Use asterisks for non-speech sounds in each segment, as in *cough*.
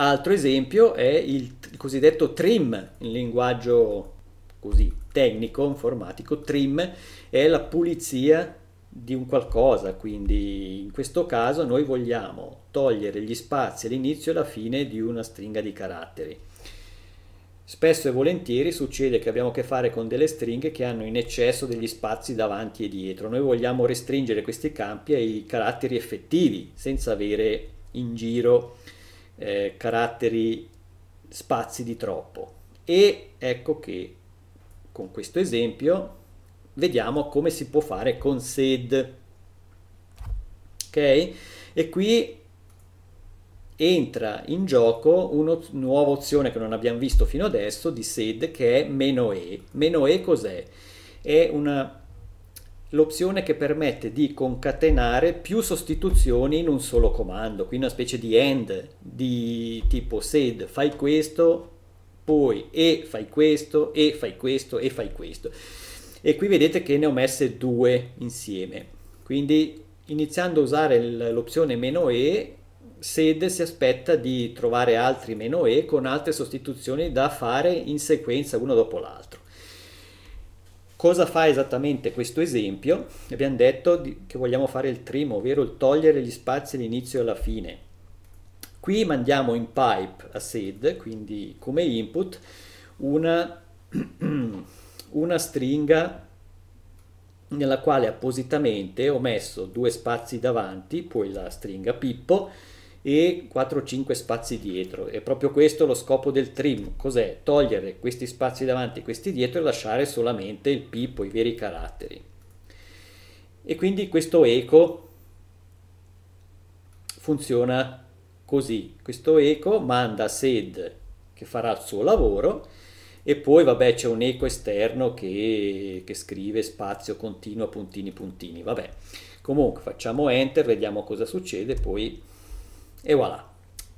Altro esempio è il, il cosiddetto trim, in linguaggio così tecnico, informatico, trim è la pulizia di un qualcosa, quindi in questo caso noi vogliamo togliere gli spazi all'inizio e alla fine di una stringa di caratteri. Spesso e volentieri succede che abbiamo a che fare con delle stringhe che hanno in eccesso degli spazi davanti e dietro. Noi vogliamo restringere questi campi ai caratteri effettivi, senza avere in giro eh, caratteri spazi di troppo. E ecco che con questo esempio vediamo come si può fare con sed. Ok? E qui entra in gioco una nuova opzione che non abbiamo visto fino adesso di sed che è meno e. Meno e cos'è? È una l'opzione che permette di concatenare più sostituzioni in un solo comando, quindi una specie di end di tipo sed fai questo, poi e fai questo, e fai questo, e fai questo. E qui vedete che ne ho messe due insieme, quindi iniziando a usare l'opzione meno e, sed si aspetta di trovare altri meno e con altre sostituzioni da fare in sequenza uno dopo l'altro. Cosa fa esattamente questo esempio? Abbiamo detto che vogliamo fare il trim, ovvero il togliere gli spazi all'inizio e alla fine. Qui mandiamo in pipe a sed, quindi come input, una, *clears throat* una stringa nella quale appositamente ho messo due spazi davanti, poi la stringa pippo, e 4-5 spazi dietro. È proprio questo lo scopo del trim, cos'è? Togliere questi spazi davanti e questi dietro e lasciare solamente il pippo, i veri caratteri. E quindi questo eco funziona così. Questo eco manda sed che farà il suo lavoro e poi vabbè c'è un eco esterno che, che scrive spazio continuo puntini puntini vabbè comunque facciamo enter vediamo cosa succede poi e voilà,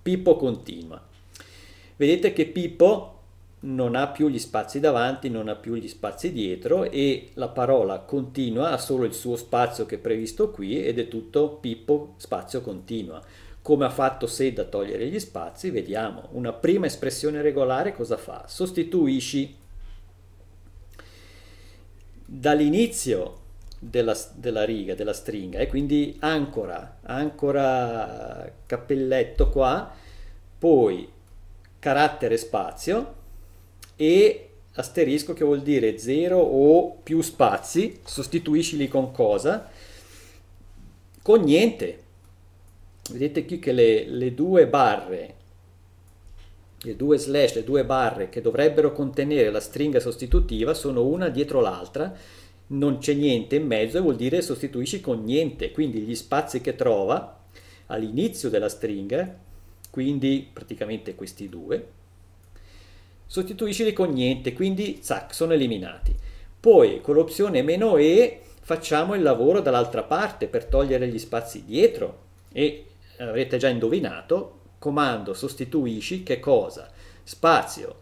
Pippo continua. Vedete che Pippo non ha più gli spazi davanti, non ha più gli spazi dietro e la parola continua ha solo il suo spazio che è previsto qui ed è tutto Pippo spazio continua. Come ha fatto Sed a togliere gli spazi? Vediamo. Una prima espressione regolare cosa fa? Sostituisci dall'inizio della, della, riga, della stringa e quindi ancora, ancora cappelletto qua, poi carattere spazio e asterisco che vuol dire 0 o più spazi, sostituiscili con cosa? Con niente. Vedete qui che le, le due barre, le due slash, le due barre che dovrebbero contenere la stringa sostitutiva sono una dietro l'altra non c'è niente in mezzo e vuol dire sostituisci con niente, quindi gli spazi che trova all'inizio della stringa, quindi praticamente questi due, sostituiscili con niente, quindi zac, sono eliminati. Poi con l'opzione meno "-e", facciamo il lavoro dall'altra parte per togliere gli spazi dietro e eh, avrete già indovinato, comando sostituisci che cosa? Spazio,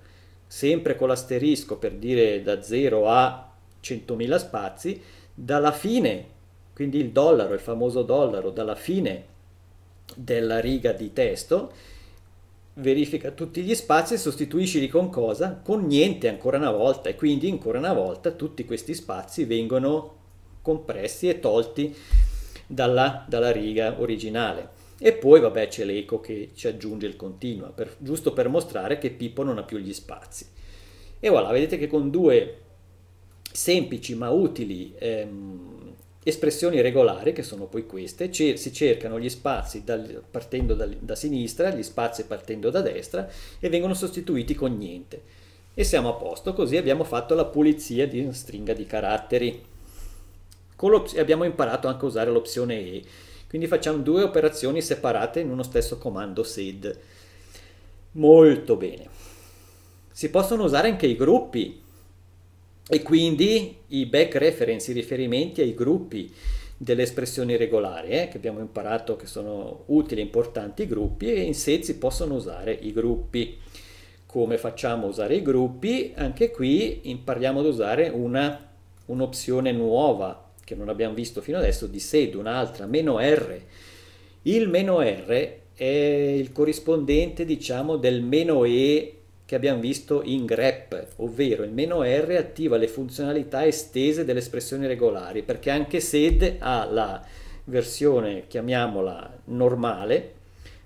sempre con l'asterisco per dire da 0 a 100.000 spazi, dalla fine, quindi il dollaro, il famoso dollaro, dalla fine della riga di testo, verifica tutti gli spazi e sostituiscili con cosa? Con niente ancora una volta e quindi ancora una volta tutti questi spazi vengono compressi e tolti dalla, dalla riga originale. E poi vabbè c'è l'eco che ci aggiunge il continua, per, giusto per mostrare che Pippo non ha più gli spazi. E voilà, vedete che con due semplici ma utili ehm, espressioni regolari, che sono poi queste, cer- si cercano gli spazi dal, partendo da, da sinistra, gli spazi partendo da destra e vengono sostituiti con niente. E siamo a posto, così abbiamo fatto la pulizia di una stringa di caratteri. abbiamo imparato anche a usare l'opzione E, quindi facciamo due operazioni separate in uno stesso comando SID. Molto bene. Si possono usare anche i gruppi, e quindi i back reference, i riferimenti ai gruppi delle espressioni regolari eh, che abbiamo imparato che sono utili e importanti i gruppi e in sé si possono usare i gruppi. Come facciamo a usare i gruppi? Anche qui impariamo ad usare una, un'opzione nuova che non abbiamo visto fino adesso di sed, un'altra, meno R. Il meno R è il corrispondente diciamo del meno E che abbiamo visto in grep, ovvero il meno "-r" attiva le funzionalità estese delle espressioni regolari, perché anche sed ha la versione, chiamiamola, normale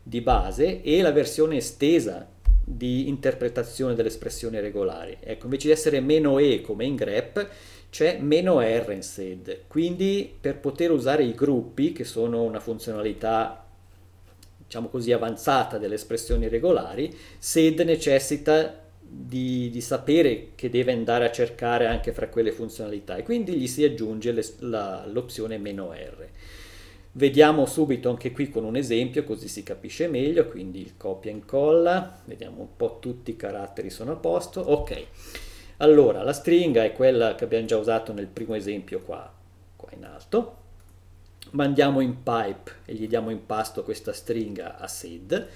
di base e la versione estesa di interpretazione delle espressioni regolari. Ecco, invece di essere meno "-e", come in grep, c'è meno "-r" in sed, quindi per poter usare i gruppi, che sono una funzionalità diciamo così, avanzata delle espressioni regolari, SED necessita di, di, sapere che deve andare a cercare anche fra quelle funzionalità e quindi gli si aggiunge l'opzione meno "-r". Vediamo subito anche qui con un esempio così si capisce meglio, quindi il copia e incolla, vediamo un po' tutti i caratteri sono a posto, ok. Allora la stringa è quella che abbiamo già usato nel primo esempio qua, qua in alto, mandiamo in pipe e gli diamo in pasto questa stringa a sed,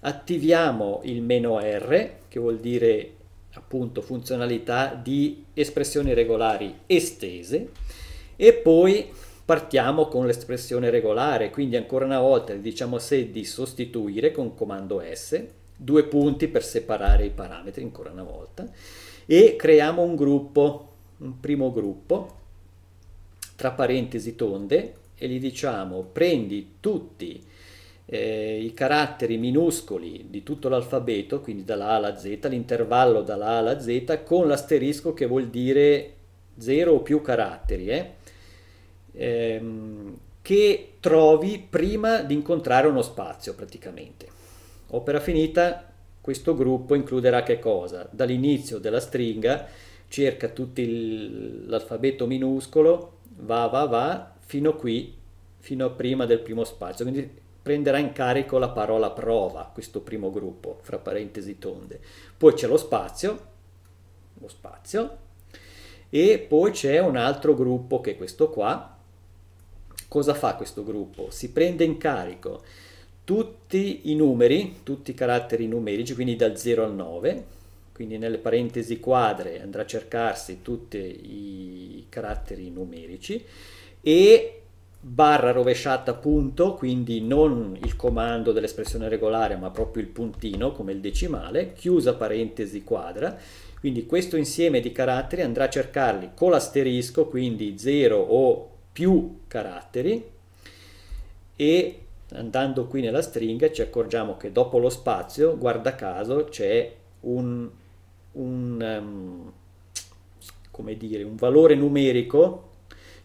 attiviamo il meno "-r", che vuol dire appunto funzionalità di espressioni regolari estese, e poi partiamo con l'espressione regolare, quindi ancora una volta gli diciamo sed di sostituire con comando S, due punti per separare i parametri ancora una volta, e creiamo un gruppo, un primo gruppo, tra parentesi tonde, e gli diciamo prendi tutti eh, i caratteri minuscoli di tutto l'alfabeto, quindi dalla A alla Z, l'intervallo dalla A alla Z con l'asterisco che vuol dire 0 o più caratteri, eh, ehm, che trovi prima di incontrare uno spazio praticamente. Opera finita, questo gruppo includerà che cosa? Dall'inizio della stringa cerca tutto l'alfabeto minuscolo, va, va, va, fino qui, fino a prima del primo spazio, quindi prenderà in carico la parola prova, questo primo gruppo, fra parentesi tonde. Poi c'è lo spazio, lo spazio, e poi c'è un altro gruppo che è questo qua. Cosa fa questo gruppo? Si prende in carico tutti i numeri, tutti i caratteri numerici, quindi dal 0 al 9, quindi nelle parentesi quadre andrà a cercarsi tutti i caratteri numerici e barra rovesciata punto, quindi non il comando dell'espressione regolare ma proprio il puntino come il decimale, chiusa parentesi quadra, quindi questo insieme di caratteri andrà a cercarli con l'asterisco, quindi 0 o più caratteri e andando qui nella stringa ci accorgiamo che dopo lo spazio, guarda caso, c'è un, un, um, dire, un valore numerico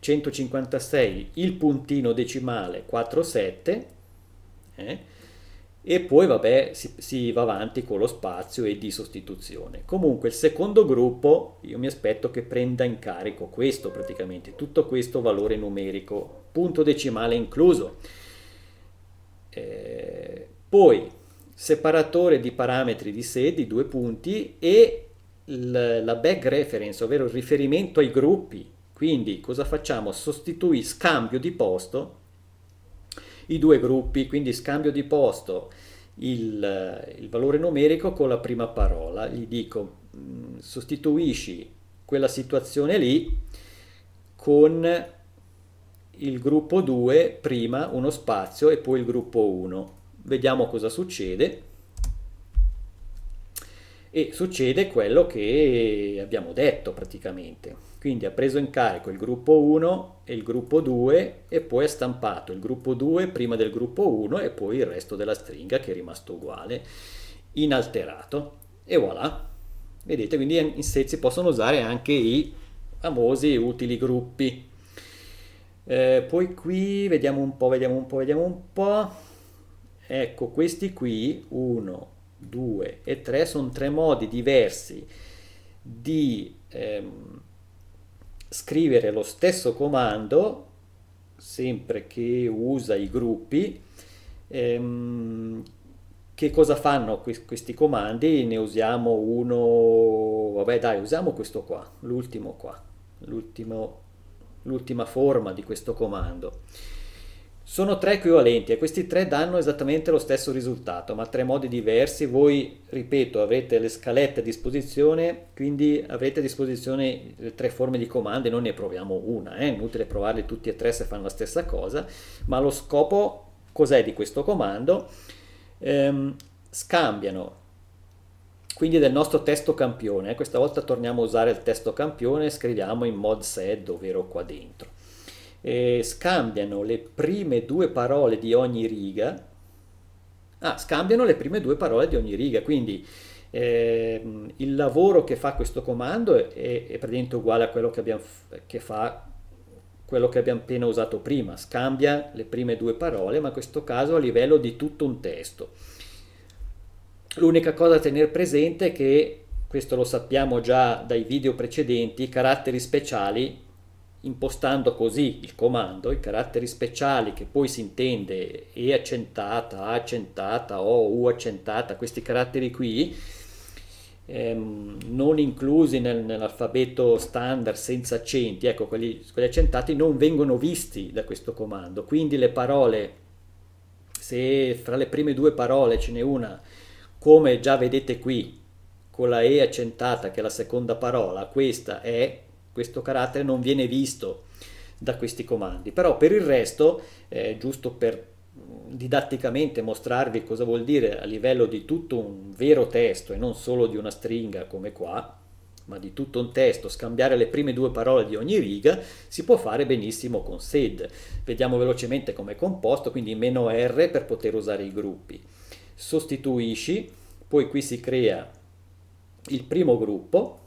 156 il puntino decimale 47 eh, e poi vabbè si, si, va avanti con lo spazio e di sostituzione. Comunque il secondo gruppo io mi aspetto che prenda in carico questo praticamente, tutto questo valore numerico, punto decimale incluso. Eh, poi separatore di parametri di sé di due punti e la back reference, ovvero il riferimento ai gruppi quindi cosa facciamo? Sostitui scambio di posto i due gruppi, quindi scambio di posto il, il valore numerico con la prima parola. Gli dico mm, sostituisci quella situazione lì con il gruppo 2 prima uno spazio e poi il gruppo 1. Vediamo cosa succede e succede quello che abbiamo detto praticamente. Quindi ha preso in carico il gruppo 1 e il gruppo 2 e poi ha stampato il gruppo 2 prima del gruppo 1 e poi il resto della stringa che è rimasto uguale, inalterato. E voilà. Vedete, quindi in sé si possono usare anche i famosi utili gruppi. Eh, poi qui vediamo un po', vediamo un po', vediamo un po'. Ecco, questi qui, 1, 2 e 3 sono tre modi diversi di ehm, scrivere lo stesso comando sempre che usa i gruppi ehm, che cosa fanno que questi comandi ne usiamo uno vabbè dai usiamo questo qua l'ultimo qua l'ultima forma di questo comando sono tre equivalenti e questi tre danno esattamente lo stesso risultato, ma tre modi diversi. Voi, ripeto, avrete le scalette a disposizione, quindi avrete a disposizione le tre forme di comando e non ne proviamo una, è eh? inutile provarle tutti e tre se fanno la stessa cosa, ma lo scopo cos'è di questo comando? Ehm, scambiano quindi del nostro testo campione. Eh. Questa volta torniamo a usare il testo campione e scriviamo in mod sed, ovvero qua dentro eh, scambiano le prime due parole di ogni riga. Ah, scambiano le prime due parole di ogni riga, quindi eh, il lavoro che fa questo comando è, è, praticamente uguale a quello che, abbiamo, che fa quello che abbiamo appena usato prima, scambia le prime due parole, ma in questo caso a livello di tutto un testo. L'unica cosa da tenere presente è che, questo lo sappiamo già dai video precedenti, i caratteri speciali impostando così il comando, i caratteri speciali che poi si intende E accentata, A accentata, O, U accentata, questi caratteri qui, ehm, non inclusi nel, nell'alfabeto standard senza accenti, ecco, quelli, quelli accentati non vengono visti da questo comando, quindi le parole, se fra le prime due parole ce n'è una, come già vedete qui, con la E accentata che è la seconda parola, questa è questo carattere non viene visto da questi comandi. Però per il resto, eh, giusto per mm, didatticamente mostrarvi cosa vuol dire a livello di tutto un vero testo e non solo di una stringa come qua, ma di tutto un testo, scambiare le prime due parole di ogni riga, si può fare benissimo con sed. Vediamo velocemente come è composto, quindi meno R per poter usare i gruppi. Sostituisci, poi qui si crea il primo gruppo,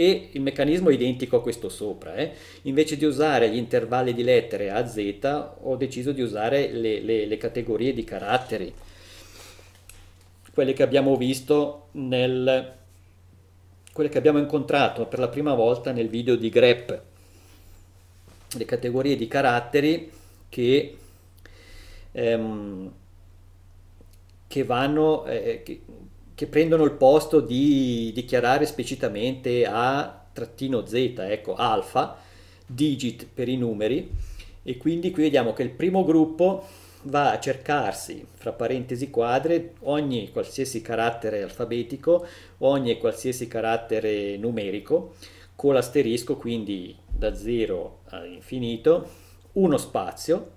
e il meccanismo è identico a questo sopra. Eh. Invece di usare gli intervalli di lettere a z ho deciso di usare le, le, le categorie di caratteri, quelle che abbiamo visto nel quelle che abbiamo incontrato per la prima volta nel video di grep le categorie di caratteri che, ehm, che vanno eh, eh che, che prendono il posto di dichiarare esplicitamente a trattino Z, ecco, alfa, digit per i numeri, e quindi qui vediamo che il primo gruppo va a cercarsi, fra parentesi quadre, ogni qualsiasi carattere alfabetico, ogni qualsiasi carattere numerico, con l'asterisco, quindi da 0 all'infinito, uno spazio,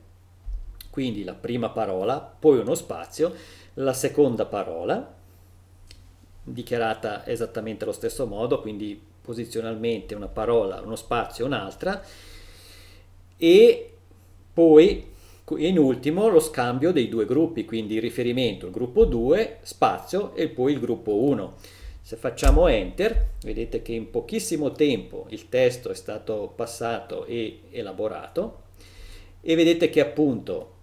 quindi la prima parola, poi uno spazio, la seconda parola, dichiarata esattamente allo stesso modo, quindi posizionalmente una parola, uno spazio, un'altra, e poi in ultimo lo scambio dei due gruppi, quindi il riferimento, il gruppo 2, spazio e poi il gruppo 1. Se facciamo Enter, vedete che in pochissimo tempo il testo è stato passato e elaborato e vedete che appunto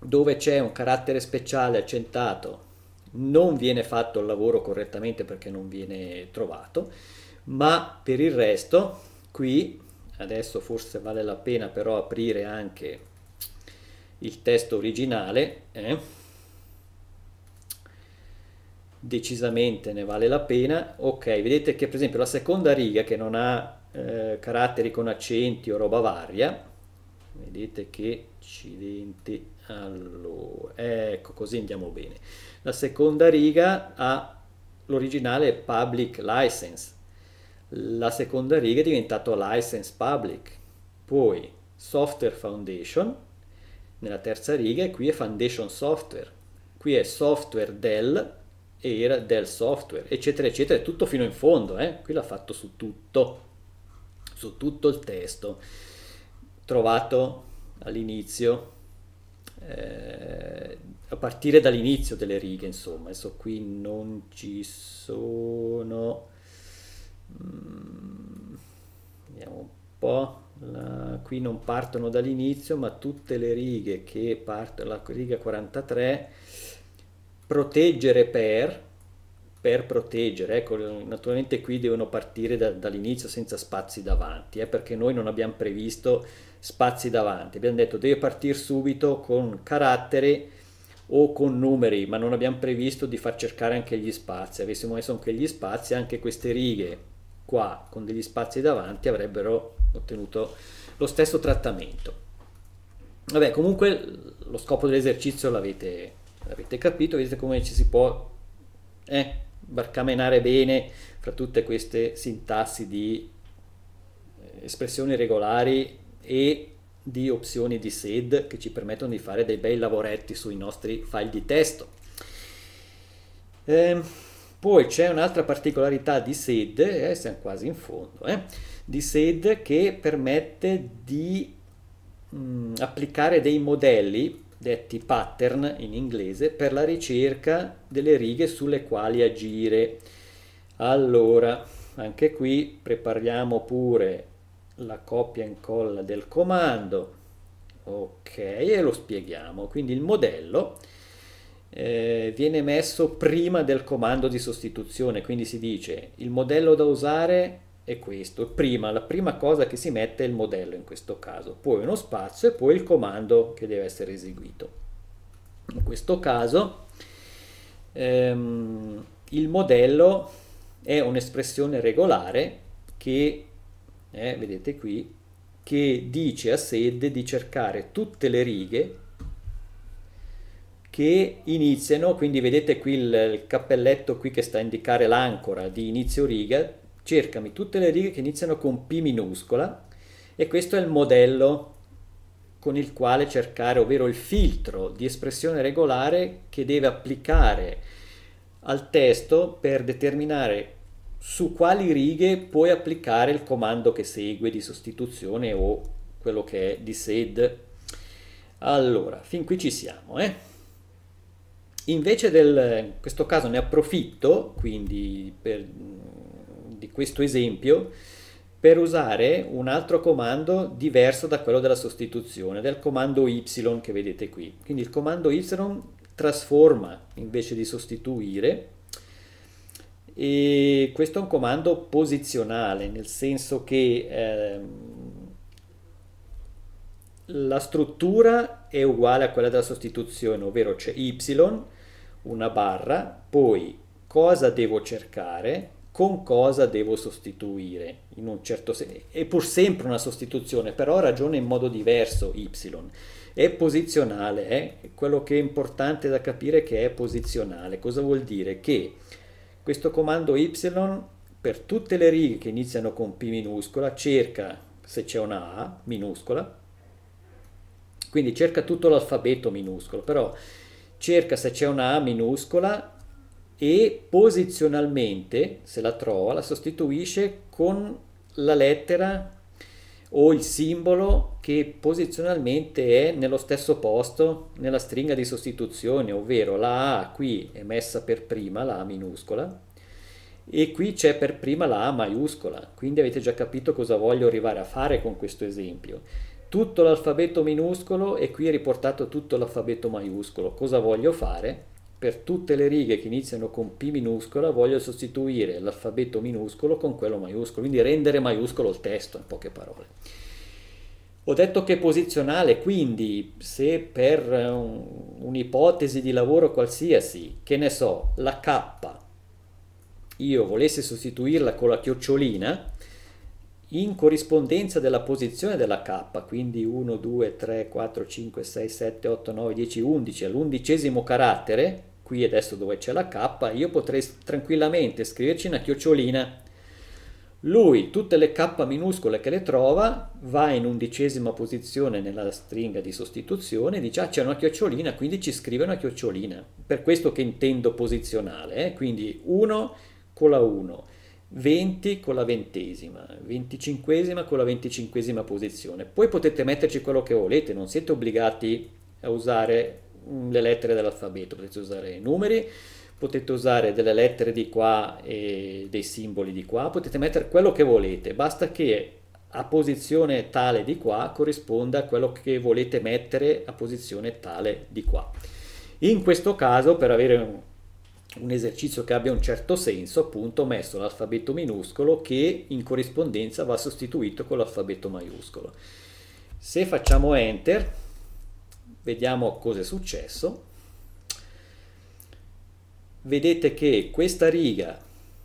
dove c'è un carattere speciale accentato non viene fatto il lavoro correttamente perché non viene trovato, ma per il resto qui adesso forse vale la pena però aprire anche il testo originale, eh? decisamente ne vale la pena, ok vedete che per esempio la seconda riga che non ha eh, caratteri con accenti o roba varia, vedete che accidenti, allora ecco così andiamo bene la seconda riga ha l'originale public license, la seconda riga è diventato license public, poi software foundation, nella terza riga qui è foundation software, qui è software del e era del software, eccetera, eccetera, tutto fino in fondo, eh? qui l'ha fatto su tutto, su tutto il testo trovato all'inizio. Eh, a partire dall'inizio delle righe, insomma. Adesso qui non ci sono... Mm, vediamo un po'. La, qui non partono dall'inizio, ma tutte le righe che partono, la riga 43, proteggere per, per proteggere, ecco, naturalmente qui devono partire da, dall'inizio senza spazi davanti, eh, perché noi non abbiamo previsto spazi davanti, abbiamo detto deve partire subito con carattere o con numeri, ma non abbiamo previsto di far cercare anche gli spazi. Avessimo messo anche gli spazi, anche queste righe qua con degli spazi davanti avrebbero ottenuto lo stesso trattamento. Vabbè, comunque lo scopo dell'esercizio l'avete, capito, vedete come ci si può eh, barcamenare bene fra tutte queste sintassi di eh, espressioni regolari e di opzioni di SID che ci permettono di fare dei bei lavoretti sui nostri file di testo. Eh, poi c'è un'altra particolarità di SID, eh, siamo quasi in fondo, eh, di SID che permette di mh, mm, applicare dei modelli detti pattern in inglese per la ricerca delle righe sulle quali agire. Allora, anche qui prepariamo pure la copia e incolla del comando ok e lo spieghiamo quindi il modello eh, viene messo prima del comando di sostituzione quindi si dice il modello da usare è questo prima la prima cosa che si mette è il modello in questo caso poi uno spazio e poi il comando che deve essere eseguito in questo caso ehm, il modello è un'espressione regolare che eh, vedete qui, che dice a Sed di cercare tutte le righe che iniziano, quindi vedete qui il, il cappelletto qui che sta a indicare l'ancora di inizio riga, cercami tutte le righe che iniziano con P minuscola e questo è il modello con il quale cercare, ovvero il filtro di espressione regolare che deve applicare al testo per determinare su quali righe puoi applicare il comando che segue di sostituzione o quello che è di sed. Allora, fin qui ci siamo. Eh? Invece del, in questo caso ne approfitto, quindi per, mm, di questo esempio, per usare un altro comando diverso da quello della sostituzione, del comando y che vedete qui. Quindi il comando y trasforma invece di sostituire e questo è un comando posizionale, nel senso che ehm, la struttura è uguale a quella della sostituzione, ovvero c'è y, una barra, poi cosa devo cercare, con cosa devo sostituire, in un certo senso. È pur sempre una sostituzione, però ragiona in modo diverso y. È posizionale, eh? quello che è importante da capire è che è posizionale. Cosa vuol dire? Che questo comando Y per tutte le righe che iniziano con P minuscola cerca se c'è una A minuscola, quindi cerca tutto l'alfabeto minuscolo, però cerca se c'è una A minuscola e posizionalmente, se la trova, la sostituisce con la lettera o il simbolo che posizionalmente è nello stesso posto nella stringa di sostituzione, ovvero la A qui è messa per prima, la A minuscola, e qui c'è per prima la A maiuscola, quindi avete già capito cosa voglio arrivare a fare con questo esempio. Tutto l'alfabeto minuscolo e qui è riportato tutto l'alfabeto maiuscolo. Cosa voglio fare? Per tutte le righe che iniziano con P minuscola voglio sostituire l'alfabeto minuscolo con quello maiuscolo, quindi rendere maiuscolo il testo in poche parole. Ho detto che è posizionale, quindi se per un'ipotesi di lavoro qualsiasi, che ne so, la K, io volessi sostituirla con la chiocciolina, in corrispondenza della posizione della K, quindi 1, 2, 3, 4, 5, 6, 7, 8, 9, 10, 11, all'undicesimo carattere, qui adesso dove c'è la K, io potrei tranquillamente scriverci una chiocciolina. Lui tutte le K minuscole che le trova va in undicesima posizione nella stringa di sostituzione e dice ah c'è una chiocciolina, quindi ci scrive una chiocciolina. Per questo che intendo posizionale, eh? quindi 1 con la 1, 20 con la ventesima, 25 con la 25 posizione. Poi potete metterci quello che volete, non siete obbligati a usare le lettere dell'alfabeto, potete usare i numeri, potete usare delle lettere di qua e dei simboli di qua, potete mettere quello che volete, basta che a posizione tale di qua corrisponda a quello che volete mettere a posizione tale di qua. In questo caso, per avere un, un esercizio che abbia un certo senso, appunto, ho messo l'alfabeto minuscolo che in corrispondenza va sostituito con l'alfabeto maiuscolo. Se facciamo Enter, Vediamo cosa è successo. Vedete che questa riga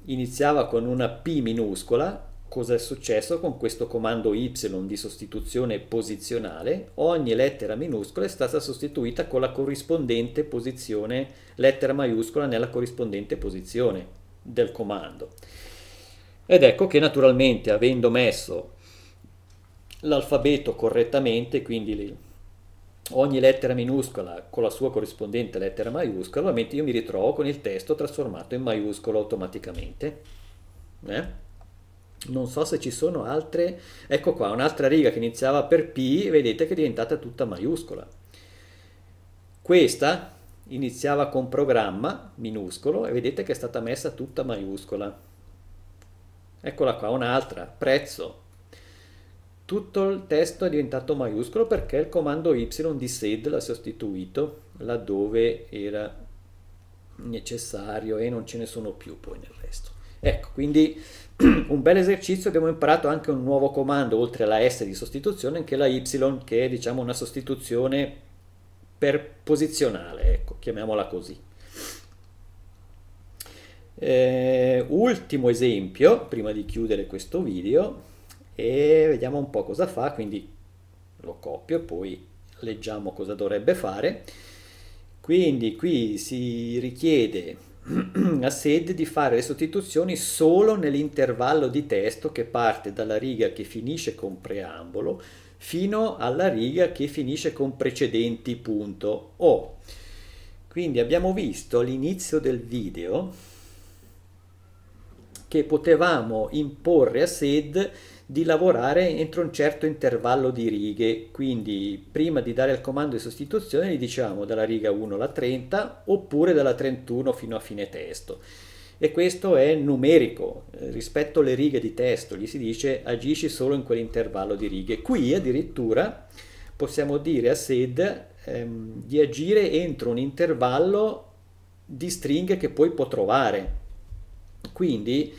iniziava con una P minuscola. Cosa è successo con questo comando Y di sostituzione posizionale? Ogni lettera minuscola è stata sostituita con la corrispondente posizione, lettera maiuscola nella corrispondente posizione del comando. Ed ecco che naturalmente avendo messo l'alfabeto correttamente, quindi ogni lettera minuscola con la sua corrispondente lettera maiuscola, ovviamente io mi ritrovo con il testo trasformato in maiuscolo automaticamente. Eh? Non so se ci sono altre, ecco qua un'altra riga che iniziava per P, vedete che è diventata tutta maiuscola. Questa iniziava con programma minuscolo e vedete che è stata messa tutta maiuscola. Eccola qua, un'altra, prezzo, tutto il testo è diventato maiuscolo perché il comando Y di sed l'ha sostituito laddove era necessario e non ce ne sono più poi nel resto. Ecco, quindi *clears throat* un bel esercizio, abbiamo imparato anche un nuovo comando oltre alla S di sostituzione, anche la Y che è diciamo una sostituzione per posizionale, ecco, chiamiamola così. Eh, ultimo esempio, prima di chiudere questo video, e vediamo un po' cosa fa, quindi lo copio e poi leggiamo cosa dovrebbe fare. Quindi qui si richiede *clears throat* a SED di fare le sostituzioni solo nell'intervallo di testo che parte dalla riga che finisce con preambolo fino alla riga che finisce con precedenti punto o. Quindi abbiamo visto all'inizio del video che potevamo imporre a SED di lavorare entro un certo intervallo di righe, quindi prima di dare il comando di sostituzione gli diciamo dalla riga 1 alla 30 oppure dalla 31 fino a fine testo. E questo è numerico, eh, rispetto alle righe di testo, gli si dice agisci solo in quell'intervallo di righe. Qui addirittura possiamo dire a SED ehm, di agire entro un intervallo di stringhe che poi può trovare. Quindi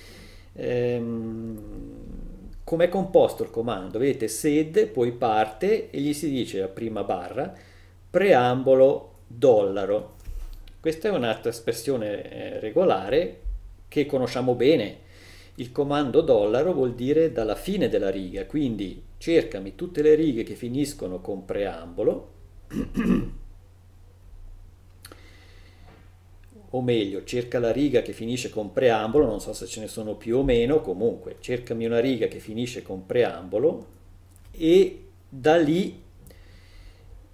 ehm, Com'è composto il comando? Vedete sed, poi parte e gli si dice la prima barra preambolo dollaro. Questa è un'altra espressione eh, regolare che conosciamo bene. Il comando dollaro vuol dire dalla fine della riga, quindi cercami tutte le righe che finiscono con preambolo *clears throat* o meglio cerca la riga che finisce con preambolo, non so se ce ne sono più o meno, comunque cercami una riga che finisce con preambolo e da lì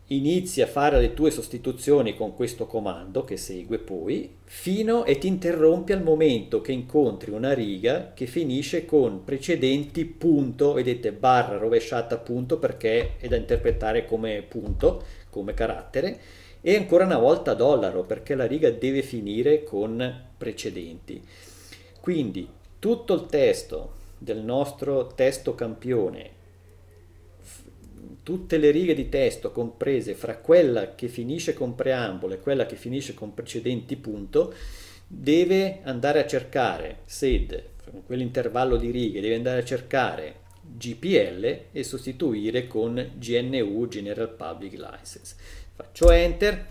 inizia a fare le tue sostituzioni con questo comando che segue poi fino e ti interrompi al momento che incontri una riga che finisce con precedenti punto, vedete barra rovesciata punto perché è da interpretare come punto, come carattere e ancora una volta dollaro perché la riga deve finire con precedenti. Quindi tutto il testo del nostro testo campione tutte le righe di testo comprese fra quella che finisce con preambolo e quella che finisce con precedenti punto deve andare a cercare sed quell'intervallo di righe deve andare a cercare GPL e sostituire con GNU General Public License faccio enter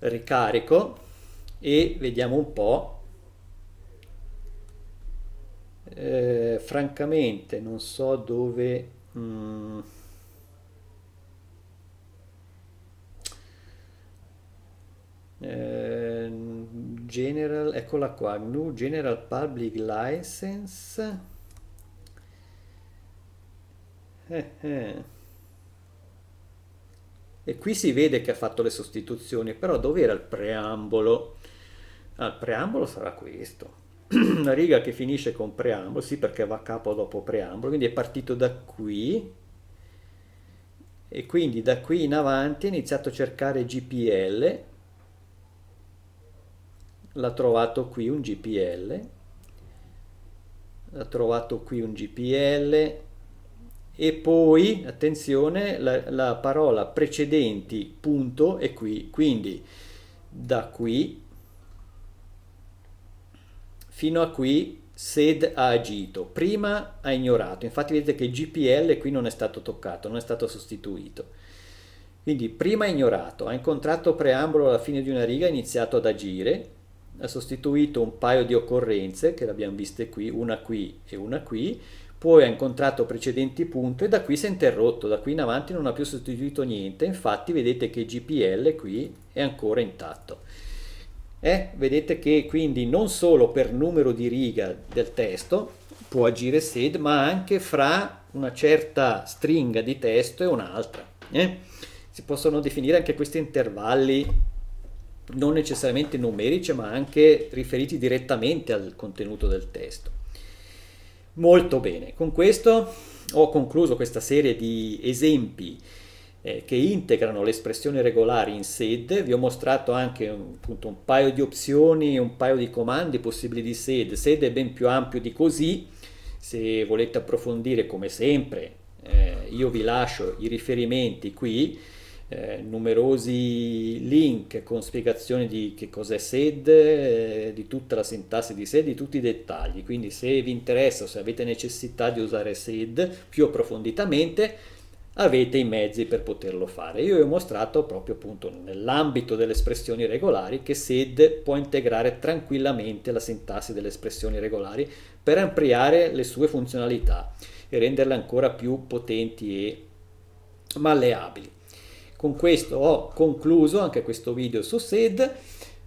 ricarico e vediamo un po' eh, francamente non so dove mm, eh, general eccola qua new general public license eh, eh. E qui si vede che ha fatto le sostituzioni, però dove era il preambolo? Ah, il preambolo sarà questo. Una *clears throat* riga che finisce con preambolo, sì perché va a capo dopo preambolo, quindi è partito da qui e quindi da qui in avanti ha iniziato a cercare GPL, l'ha trovato qui un GPL, l'ha trovato qui un GPL, e poi, attenzione, la, la parola precedenti punto è qui, quindi da qui fino a qui SED ha agito, prima ha ignorato, infatti vedete che GPL qui non è stato toccato, non è stato sostituito. Quindi prima ha ignorato, ha incontrato preambolo alla fine di una riga, ha iniziato ad agire, ha sostituito un paio di occorrenze, che l'abbiamo viste qui, una qui e una qui, poi ha incontrato precedenti punto e da qui si è interrotto, da qui in avanti non ha più sostituito niente, infatti vedete che GPL qui è ancora intatto. Eh, vedete che quindi non solo per numero di riga del testo può agire SED, ma anche fra una certa stringa di testo e un'altra. Eh? Si possono definire anche questi intervalli non necessariamente numerici, ma anche riferiti direttamente al contenuto del testo. Molto bene, con questo ho concluso questa serie di esempi eh, che integrano le espressioni regolari in SED, vi ho mostrato anche appunto, un paio di opzioni, un paio di comandi possibili di SED, SED è ben più ampio di così, se volete approfondire come sempre eh, io vi lascio i riferimenti qui, eh, numerosi link con spiegazioni di che cos'è SED, eh, di tutta la sintassi di SED, di tutti i dettagli. Quindi se vi interessa o se avete necessità di usare SED più approfonditamente, avete i mezzi per poterlo fare. Io vi ho mostrato proprio appunto nell'ambito delle espressioni regolari che SED può integrare tranquillamente la sintassi delle espressioni regolari per ampliare le sue funzionalità e renderle ancora più potenti e malleabili. Con questo ho concluso anche questo video su SED,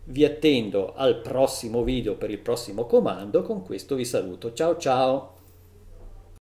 vi attendo al prossimo video per il prossimo comando, con questo vi saluto, ciao ciao!